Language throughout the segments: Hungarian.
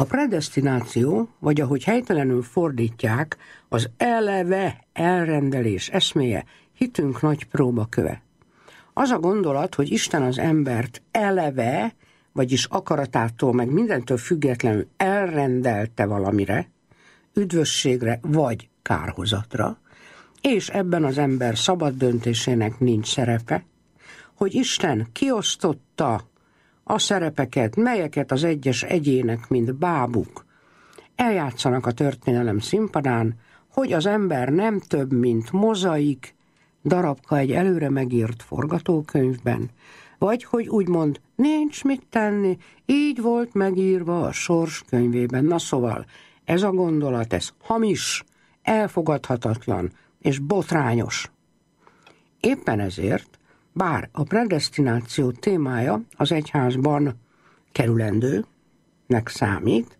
A predestináció, vagy ahogy helytelenül fordítják, az eleve elrendelés eszméje hitünk nagy próbaköve. Az a gondolat, hogy Isten az embert eleve, vagyis akaratától, meg mindentől függetlenül elrendelte valamire, üdvösségre vagy kárhozatra, és ebben az ember szabad döntésének nincs szerepe, hogy Isten kiosztotta a szerepeket, melyeket az egyes egyének, mint bábuk, eljátszanak a történelem színpadán, hogy az ember nem több, mint mozaik, darabka egy előre megírt forgatókönyvben, vagy hogy úgymond nincs mit tenni, így volt megírva a sors könyvében. Na szóval, ez a gondolat, ez hamis, elfogadhatatlan és botrányos. Éppen ezért bár a predestináció témája az egyházban kerülendőnek számít,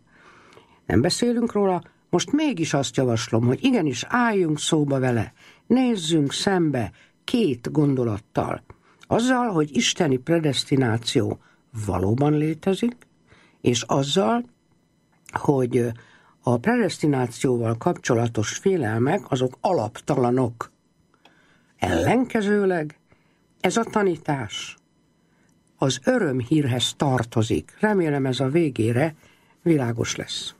nem beszélünk róla, most mégis azt javaslom, hogy igenis álljunk szóba vele, nézzünk szembe két gondolattal. Azzal, hogy isteni predestináció valóban létezik, és azzal, hogy a predestinációval kapcsolatos félelmek azok alaptalanok. Ellenkezőleg ez a tanítás az örömhírhez tartozik. Remélem ez a végére világos lesz.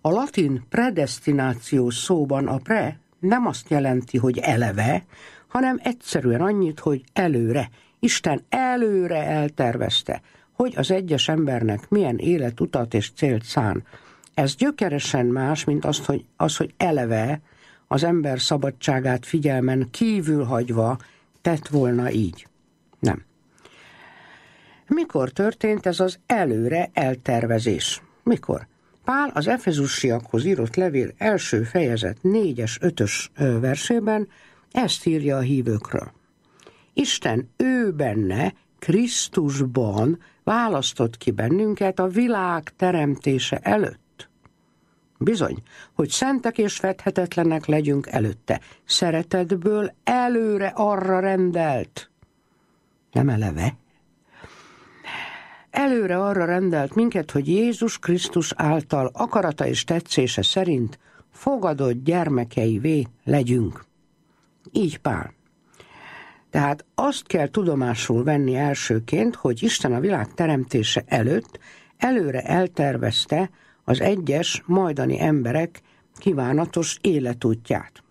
A latin predestináció szóban a pre nem azt jelenti, hogy eleve, hanem egyszerűen annyit, hogy előre. Isten előre eltervezte, hogy az egyes embernek milyen életutat és célt szán. Ez gyökeresen más, mint az, hogy, az, hogy eleve az ember szabadságát figyelmen kívül hagyva tett volna így. Nem. Mikor történt ez az előre eltervezés? Mikor? Pál az Efezusiakhoz írott levél első fejezet 4-es, 5-ös versében ezt írja a hívőkről. Isten ő benne, Krisztusban választott ki bennünket a világ teremtése előtt Bizony, hogy szentek és fedhetetlenek legyünk előtte, szeretetből előre arra rendelt. Nem eleve? Előre arra rendelt minket, hogy Jézus Krisztus által akarata és tetszése szerint fogadott gyermekeivé legyünk. Így pár. Tehát azt kell tudomásul venni elsőként, hogy Isten a világ teremtése előtt előre eltervezte, az egyes majdani emberek kívánatos életútját.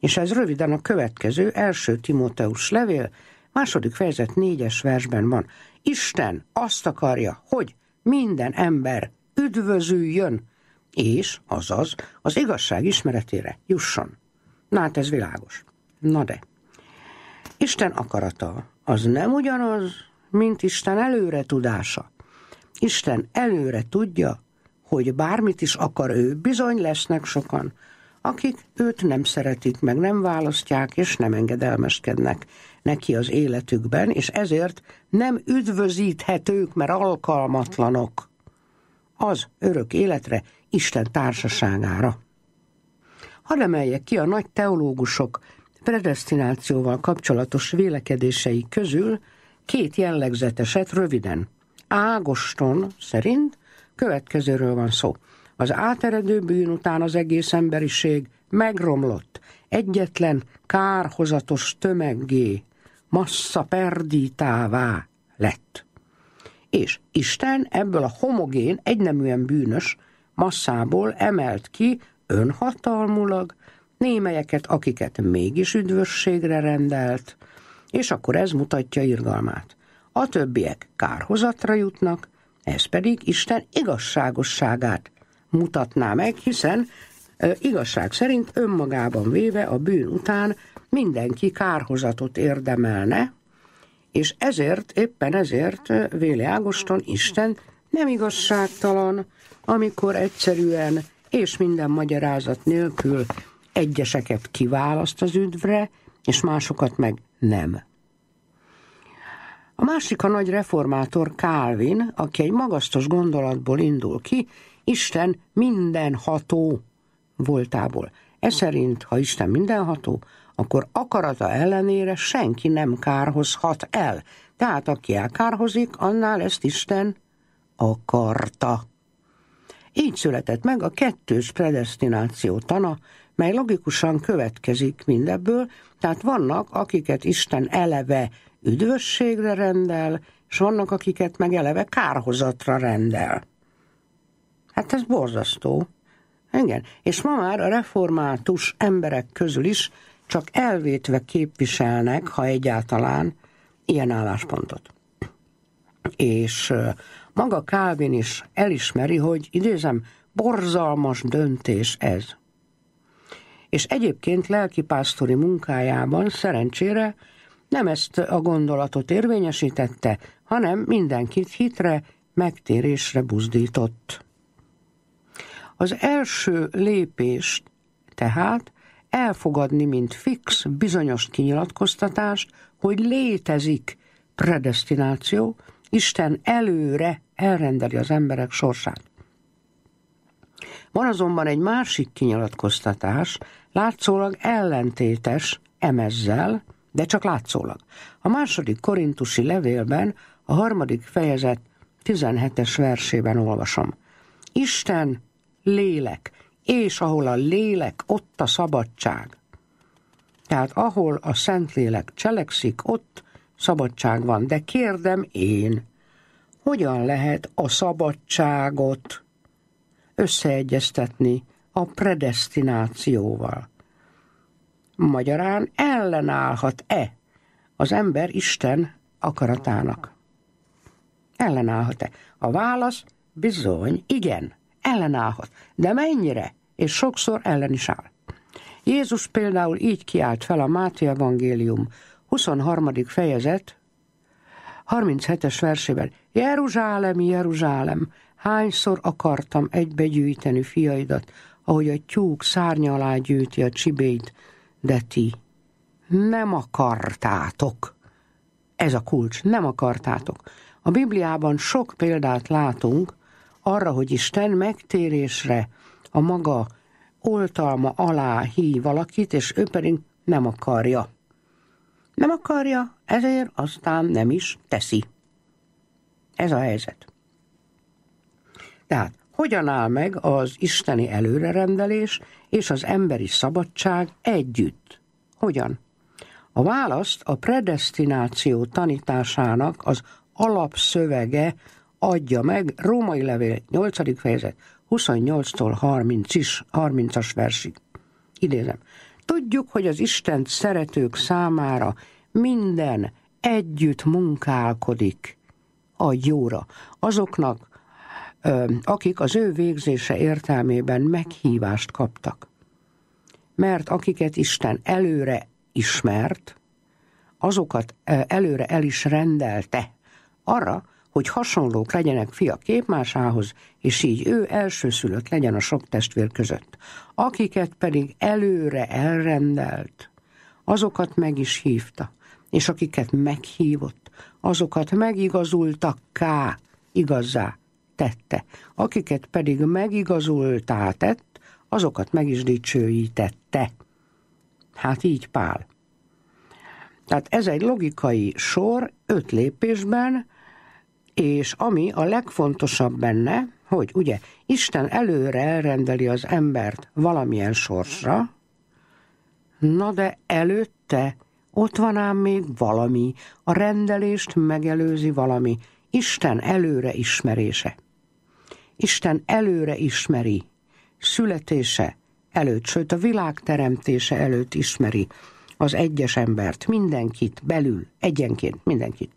És ez röviden a következő első Timóteus levél, második fejezet négyes versben van. Isten azt akarja, hogy minden ember üdvözüljön, és, azaz, az igazság ismeretére jusson. Na hát ez világos. Na de, Isten akarata az nem ugyanaz, mint Isten előre tudása. Isten előre tudja, hogy bármit is akar ő, bizony lesznek sokan, akik őt nem szeretik, meg nem választják, és nem engedelmeskednek neki az életükben, és ezért nem üdvözíthetők, mert alkalmatlanok az örök életre, Isten társaságára. Hadd emeljek ki a nagy teológusok predestinációval kapcsolatos vélekedései közül két jellegzeteset röviden. Ágoston szerint Következőről van szó. Az áteredő bűn után az egész emberiség megromlott, egyetlen kárhozatos tömeggé, massza perdítává lett. És Isten ebből a homogén, egyneműen bűnös masszából emelt ki önhatalmulag némelyeket, akiket mégis üdvösségre rendelt, és akkor ez mutatja irgalmát. A többiek kárhozatra jutnak, ez pedig Isten igazságosságát mutatná meg, hiszen igazság szerint önmagában véve a bűn után mindenki kárhozatot érdemelne, és ezért, éppen ezért Véli Ágoston Isten nem igazságtalan, amikor egyszerűen és minden magyarázat nélkül egyeseket kiválaszt az üdvre, és másokat meg nem. A másik a nagy reformátor Calvin, aki egy magasztos gondolatból indul ki, Isten mindenható voltából. Ez szerint, ha Isten mindenható, akkor akarata ellenére senki nem kárhozhat el. Tehát aki elkárhozik, annál ezt Isten akarta. Így született meg a kettős predestináció tana, mely logikusan következik mindebből, tehát vannak, akiket Isten eleve üdvösségre rendel, és vannak, akiket meg eleve kárhozatra rendel. Hát ez borzasztó. Igen, és ma már a református emberek közül is csak elvétve képviselnek, ha egyáltalán, ilyen álláspontot. És maga Calvin is elismeri, hogy idézem, borzalmas döntés ez. És egyébként lelkipásztori munkájában szerencsére nem ezt a gondolatot érvényesítette, hanem mindenkit hitre, megtérésre buzdított. Az első lépést tehát elfogadni, mint fix, bizonyos kinyilatkoztatást, hogy létezik predestináció, Isten előre elrendeli az emberek sorsát. Van azonban egy másik kinyilatkoztatás, látszólag ellentétes emezzel, de csak látszólag. A második korintusi levélben, a harmadik fejezet 17-es versében olvasom. Isten lélek, és ahol a lélek, ott a szabadság. Tehát ahol a Szentlélek cselekszik, ott szabadság van. De kérdem én, hogyan lehet a szabadságot összeegyeztetni a predestinációval? Magyarán ellenállhat-e az ember Isten akaratának? Ellenállhat-e? A válasz bizony, igen, ellenállhat. De mennyire? És sokszor ellen is áll. Jézus például így kiált fel a Máté Evangélium 23. fejezet 37-es versében. Jeruzsálem, Jeruzsálem, hányszor akartam egybegyűjteni fiaidat, ahogy a tyúk szárnya alá gyűjti a csibéit de ti nem akartátok. Ez a kulcs, nem akartátok. A Bibliában sok példát látunk arra, hogy Isten megtérésre a maga oltalma alá hív valakit, és ő pedig nem akarja. Nem akarja, ezért aztán nem is teszi. Ez a helyzet. Tehát hogyan áll meg az isteni előrerendelés és az emberi szabadság együtt? Hogyan? A választ a predestináció tanításának az alapszövege adja meg Római Levél 8. fejezet 28-tól 30 is, 30-as versig. Idézem. Tudjuk, hogy az Isten szeretők számára minden együtt munkálkodik a jóra. Azoknak, akik az ő végzése értelmében meghívást kaptak. Mert akiket Isten előre ismert, azokat előre el is rendelte arra, hogy hasonlók legyenek fia képmásához, és így ő elsőszülött legyen a sok testvér között. Akiket pedig előre elrendelt, azokat meg is hívta, és akiket meghívott, azokat megigazultak, ká igazzá tette, akiket pedig megigazultá tett, azokat meg is dicsőítette. Hát így Pál. Tehát ez egy logikai sor öt lépésben, és ami a legfontosabb benne, hogy ugye Isten előre elrendeli az embert valamilyen sorsra, na de előtte ott van ám még valami, a rendelést megelőzi valami, Isten előre ismerése. Isten előre ismeri, születése előtt, sőt a világ teremtése előtt ismeri az egyes embert, mindenkit belül, egyenként mindenkit.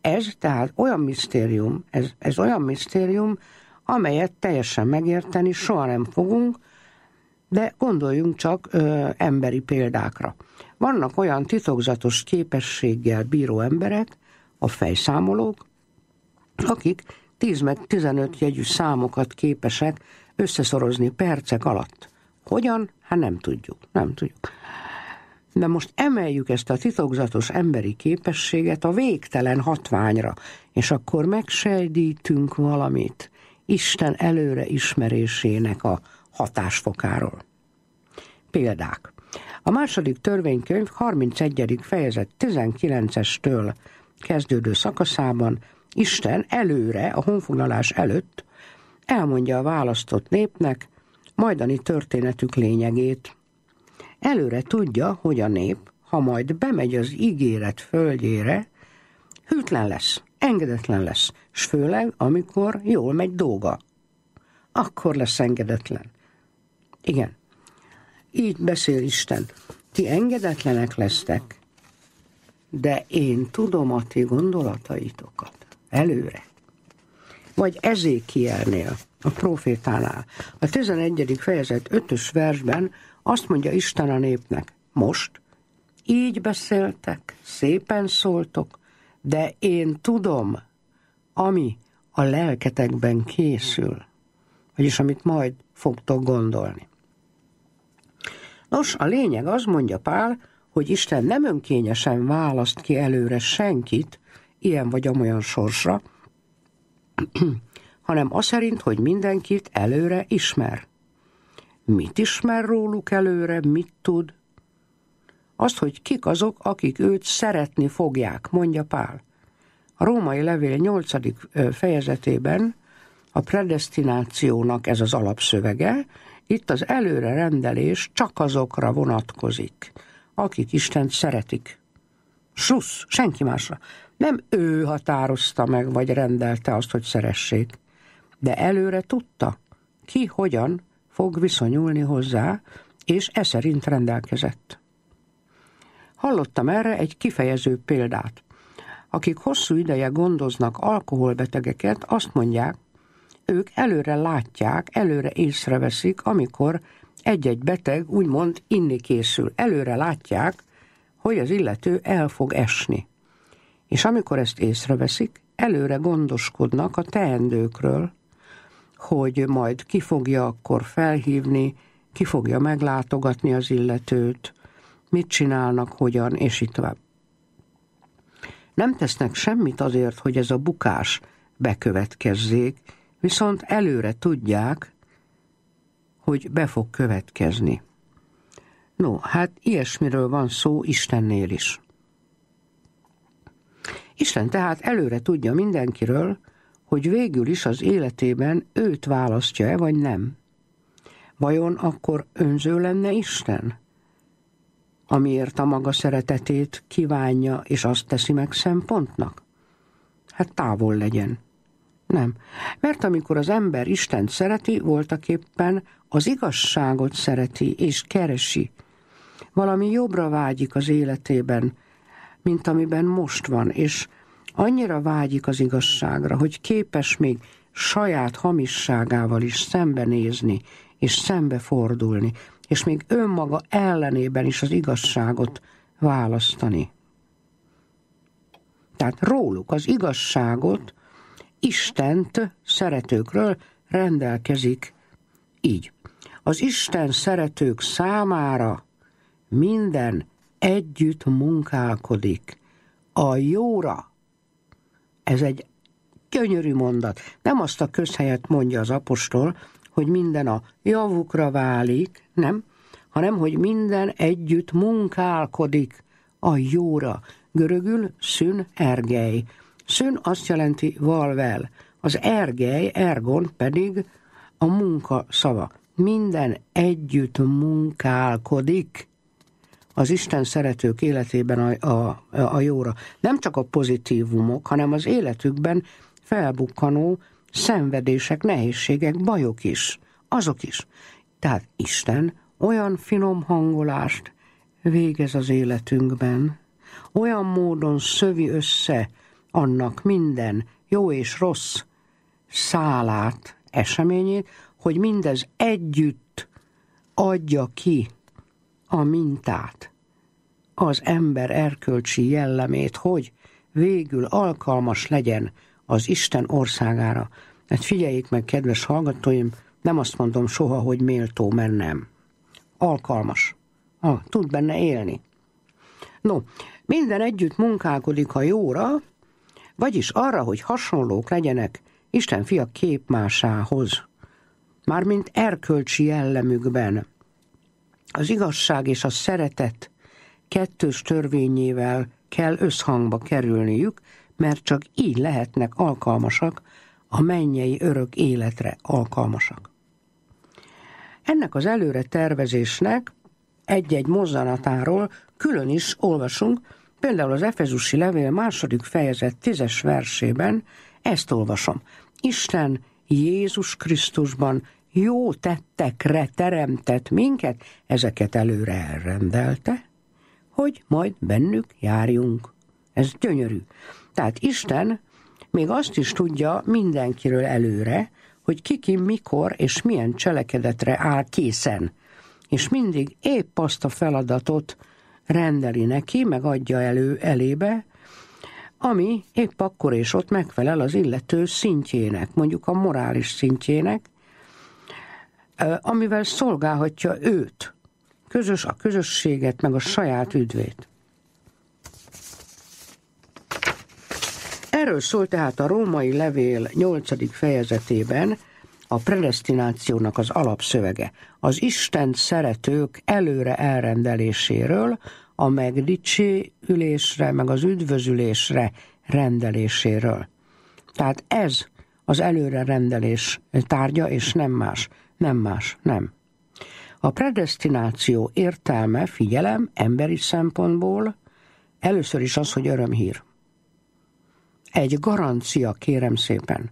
Ez tehát olyan misztérium, ez, ez olyan misztérium, amelyet teljesen megérteni soha nem fogunk, de gondoljunk csak ö, emberi példákra. Vannak olyan titokzatos képességgel bíró emberek, a fejszámolók, akik 10 meg 15 jegyű számokat képesek összeszorozni percek alatt. Hogyan? Hát nem tudjuk, nem tudjuk. De most emeljük ezt a titokzatos emberi képességet a végtelen hatványra, és akkor megsejlítünk valamit Isten előre ismerésének a hatásfokáról. Példák. A második törvénykönyv 31. fejezet 19-estől kezdődő szakaszában Isten előre, a honfoglalás előtt elmondja a választott népnek majdani történetük lényegét. Előre tudja, hogy a nép, ha majd bemegy az ígéret földjére, hűtlen lesz, engedetlen lesz, s főleg, amikor jól megy dolga. Akkor lesz engedetlen. Igen. Így beszél Isten. Ti engedetlenek lesztek, de én tudom a ti gondolataitokat előre. Vagy Ezékielnél, a profétánál. A 11. fejezet 5-ös versben azt mondja Isten a népnek, most így beszéltek, szépen szóltok, de én tudom, ami a lelketekben készül, vagyis amit majd fogtok gondolni. Nos, a lényeg az, mondja Pál, hogy Isten nem önkényesen választ ki előre senkit, ilyen vagy amolyan sorsra, hanem az szerint, hogy mindenkit előre ismer. Mit ismer róluk előre, mit tud? Azt, hogy kik azok, akik őt szeretni fogják, mondja Pál. A római levél 8. fejezetében a predestinációnak ez az alapszövege, itt az előre rendelés csak azokra vonatkozik, akik Istent szeretik. Slussz, senki másra. Nem ő határozta meg, vagy rendelte azt, hogy szeressék, de előre tudta, ki hogyan fog viszonyulni hozzá, és e szerint rendelkezett. Hallottam erre egy kifejező példát. Akik hosszú ideje gondoznak alkoholbetegeket, azt mondják, ők előre látják, előre észreveszik, amikor egy-egy beteg úgymond inni készül. Előre látják, hogy az illető el fog esni. És amikor ezt észreveszik, előre gondoskodnak a teendőkről, hogy majd ki fogja akkor felhívni, ki fogja meglátogatni az illetőt, mit csinálnak, hogyan, és így tovább. Nem tesznek semmit azért, hogy ez a bukás bekövetkezzék, viszont előre tudják, hogy be fog következni. No, hát ilyesmiről van szó Istennél is. Isten tehát előre tudja mindenkiről, hogy végül is az életében őt választja-e, vagy nem. Vajon akkor önző lenne Isten? Amiért a maga szeretetét kívánja, és azt teszi meg szempontnak? Hát távol legyen. Nem, mert amikor az ember Isten szereti, voltaképpen az igazságot szereti és keresi. Valami jobbra vágyik az életében, mint amiben most van, és annyira vágyik az igazságra, hogy képes még saját hamisságával is szembenézni, és szembefordulni, és még önmaga ellenében is az igazságot választani. Tehát róluk az igazságot Istent szeretőkről rendelkezik így. Az Isten szeretők számára minden együtt munkálkodik a jóra. Ez egy gyönyörű mondat. Nem azt a közhelyet mondja az apostol, hogy minden a javukra válik, nem, hanem hogy minden együtt munkálkodik a jóra. Görögül szün ergej. Szün azt jelenti valvel, az ergej, ergon pedig a munka szava. Minden együtt munkálkodik az Isten szeretők életében a, a, a jóra. Nem csak a pozitívumok, hanem az életükben felbukkanó szenvedések, nehézségek, bajok is. Azok is. Tehát Isten olyan finom hangolást végez az életünkben, olyan módon szövi össze annak minden jó és rossz szálát, eseményét, hogy mindez együtt adja ki a mintát, az ember erkölcsi jellemét, hogy végül alkalmas legyen az Isten országára. Hát figyeljék meg, kedves hallgatóim, nem azt mondom soha, hogy méltó, mert nem. Alkalmas. Ah, tud benne élni. No, minden együtt munkálkodik a jóra, vagyis arra, hogy hasonlók legyenek Isten fia képmásához, mármint erkölcsi jellemükben. Az igazság és a szeretet kettős törvényével kell összhangba kerülniük, mert csak így lehetnek alkalmasak a mennyei örök életre alkalmasak. Ennek az előre tervezésnek egy-egy mozzanatáról külön is olvasunk, például az Efezusi Levél második fejezet tízes versében ezt olvasom. Isten Jézus Krisztusban jó tettekre teremtett minket, ezeket előre elrendelte, hogy majd bennük járjunk. Ez gyönyörű. Tehát Isten még azt is tudja mindenkiről előre, hogy kiki mikor és milyen cselekedetre áll készen. És mindig épp azt a feladatot rendeli neki, meg adja elő elébe, ami épp akkor és ott megfelel az illető szintjének, mondjuk a morális szintjének, amivel szolgálhatja őt, közös a közösséget, meg a saját üdvét. Erről szól tehát a római levél 8. fejezetében a predestinációnak az alapszövege, az Isten szeretők előre elrendeléséről, a megdicsőülésre, meg az üdvözülésre rendeléséről. Tehát ez az előre rendelés tárgya, és nem más. Nem más, nem. A predestináció értelme, figyelem, emberi szempontból először is az, hogy örömhír. Egy garancia, kérem szépen.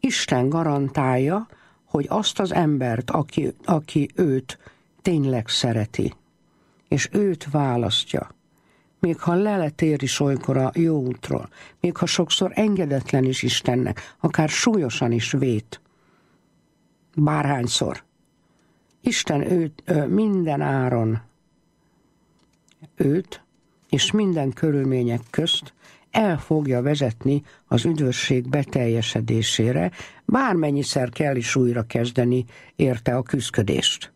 Isten garantálja, hogy azt az embert, aki, aki őt tényleg szereti, és őt választja, még ha leletér is olykor a jó útról, még ha sokszor engedetlen is Istennek, akár súlyosan is vét, bárhányszor. Isten őt ö, minden áron, őt és minden körülmények közt el fogja vezetni az üdvösség beteljesedésére, bármennyiszer kell is újra kezdeni érte a küzdködést.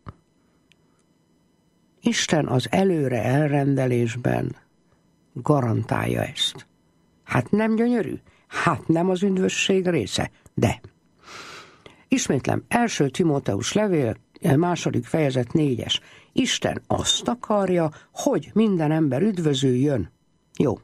Isten az előre elrendelésben garantálja ezt. Hát nem gyönyörű? Hát nem az üdvösség része? De... Ismétlem, első Timóteus levél, eh, második fejezet négyes. Isten azt akarja, hogy minden ember üdvözüljön. Jó.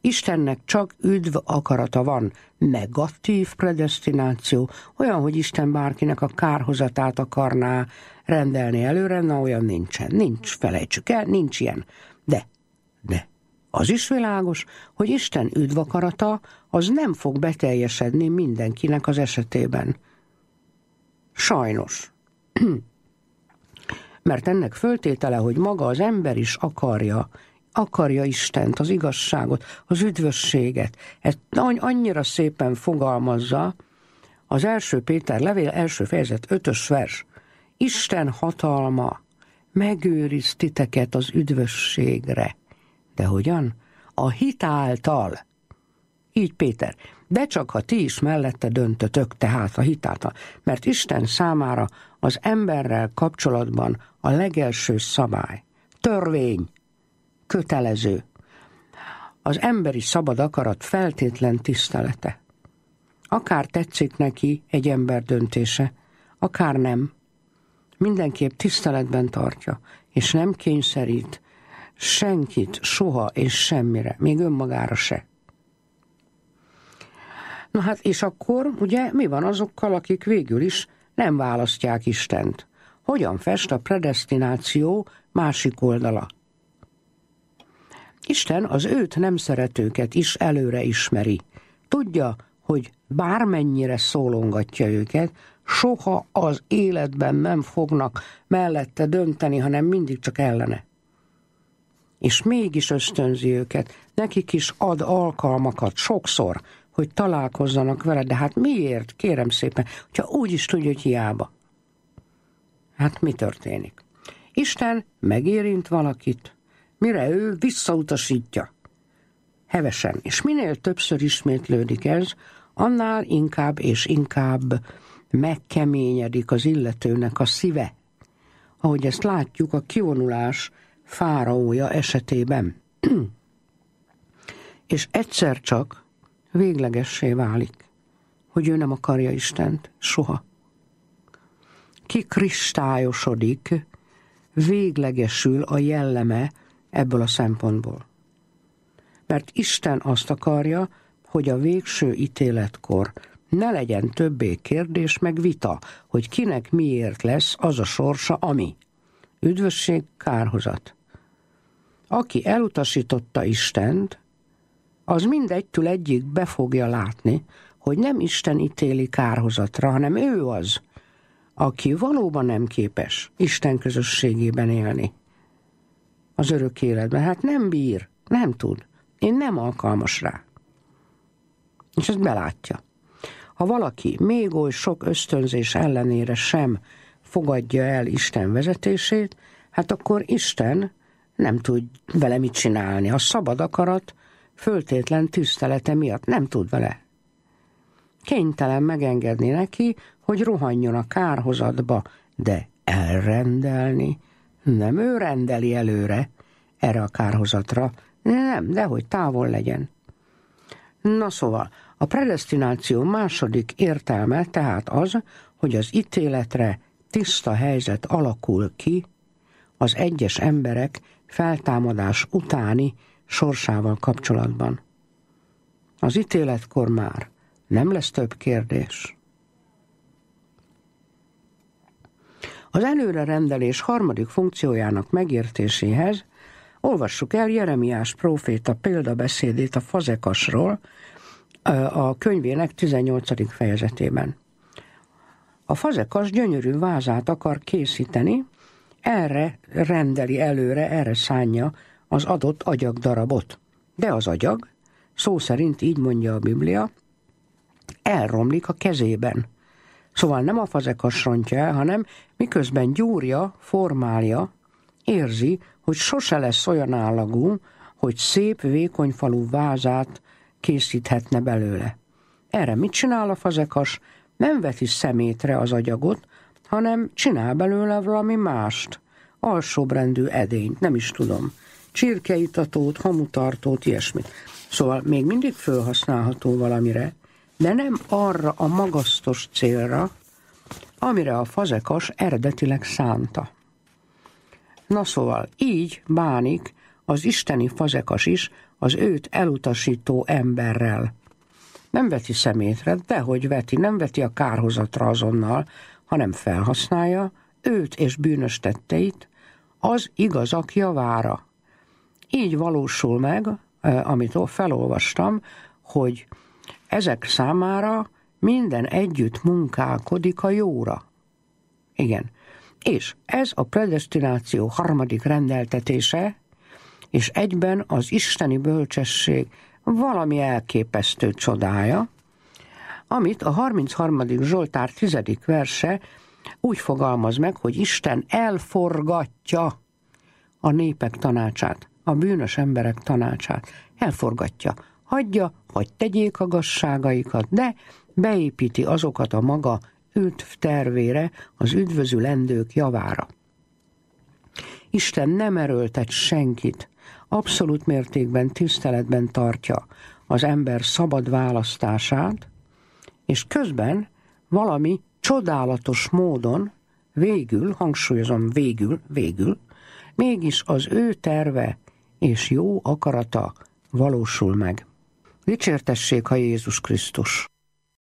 Istennek csak üdv akarata van, negatív predestináció, olyan, hogy Isten bárkinek a kárhozatát akarná rendelni előre, na olyan nincsen, nincs, felejtsük el, nincs ilyen. De, de, az is világos, hogy Isten üdv akarata az nem fog beteljesedni mindenkinek az esetében. Sajnos. Mert ennek föltétele, hogy maga az ember is akarja, akarja Istent, az igazságot, az üdvösséget. Ezt annyira szépen fogalmazza az első Péter levél, első fejezet, ötös vers. Isten hatalma megőriz titeket az üdvösségre. De hogyan? A hit által így Péter, de csak ha ti is mellette döntötök tehát a hitáta, mert Isten számára az emberrel kapcsolatban a legelső szabály, törvény, kötelező, az emberi szabad akarat feltétlen tisztelete. Akár tetszik neki egy ember döntése, akár nem, mindenképp tiszteletben tartja, és nem kényszerít senkit soha és semmire, még önmagára se. Na hát és akkor ugye mi van azokkal, akik végül is nem választják Istent? Hogyan fest a predestináció másik oldala? Isten az őt nem szeretőket is előre ismeri. Tudja, hogy bármennyire szólongatja őket, soha az életben nem fognak mellette dönteni, hanem mindig csak ellene. És mégis ösztönzi őket, nekik is ad alkalmakat sokszor, hogy találkozzanak vele, de hát miért, kérem szépen, hogyha úgy is tudja, hogy hiába. Hát mi történik? Isten megérint valakit, mire ő visszautasítja. Hevesen. És minél többször ismétlődik ez, annál inkább és inkább megkeményedik az illetőnek a szíve. Ahogy ezt látjuk a kivonulás fáraója esetében. és egyszer csak véglegessé válik, hogy ő nem akarja Istent soha. Ki Kristályosodik? véglegesül a jelleme ebből a szempontból. Mert Isten azt akarja, hogy a végső ítéletkor ne legyen többé kérdés meg vita, hogy kinek miért lesz az a sorsa, ami. Üdvösség, kárhozat. Aki elutasította Istent, az mindegytől egyik be fogja látni, hogy nem Isten ítéli kárhozatra, hanem ő az, aki valóban nem képes Isten közösségében élni az örök életben. Hát nem bír, nem tud. Én nem alkalmas rá. És ezt belátja. Ha valaki még oly sok ösztönzés ellenére sem fogadja el Isten vezetését, hát akkor Isten nem tud vele mit csinálni. A szabad akarat föltétlen tisztelete miatt nem tud vele. Kénytelen megengedni neki, hogy rohanjon a kárhozatba, de elrendelni. Nem ő rendeli előre, erre a kárhozatra, nem, dehogy távol legyen. Na szóval, a predestináció második értelme tehát az, hogy az ítéletre tiszta helyzet alakul ki az egyes emberek feltámadás utáni sorsával kapcsolatban. Az ítéletkor már nem lesz több kérdés. Az előre rendelés harmadik funkciójának megértéséhez olvassuk el Jeremiás próféta példabeszédét a fazekasról a könyvének 18. fejezetében. A fazekas gyönyörű vázát akar készíteni, erre rendeli előre, erre szánja az adott agyagdarabot. De az agyag, szó szerint így mondja a Biblia, elromlik a kezében. Szóval nem a fazekas rontja el, hanem miközben gyúrja, formálja, érzi, hogy sose lesz olyan állagú, hogy szép, vékony falú vázát készíthetne belőle. Erre mit csinál a fazekas? Nem veti szemétre az agyagot, hanem csinál belőle valami mást, alsóbrendű edényt, nem is tudom csirkeitatót, hamutartót, ilyesmit. Szóval még mindig felhasználható valamire, de nem arra a magasztos célra, amire a fazekas eredetileg szánta. Na szóval, így bánik az isteni fazekas is az őt elutasító emberrel. Nem veti szemétre, dehogy veti, nem veti a kárhozatra azonnal, hanem felhasználja őt és bűnös tetteit az igazak javára. Így valósul meg, amit felolvastam, hogy ezek számára minden együtt munkálkodik a jóra. Igen. És ez a predestináció harmadik rendeltetése, és egyben az isteni bölcsesség valami elképesztő csodája, amit a 33. Zsoltár 10. verse úgy fogalmaz meg, hogy Isten elforgatja a népek tanácsát a bűnös emberek tanácsát. Elforgatja, hagyja, hogy tegyék a gazságaikat, de beépíti azokat a maga üdv tervére, az üdvözülendők javára. Isten nem erőltet senkit, abszolút mértékben tiszteletben tartja az ember szabad választását, és közben valami csodálatos módon végül, hangsúlyozom végül, végül, mégis az ő terve és jó akarata valósul meg. Dicsértessék, ha Jézus Krisztus!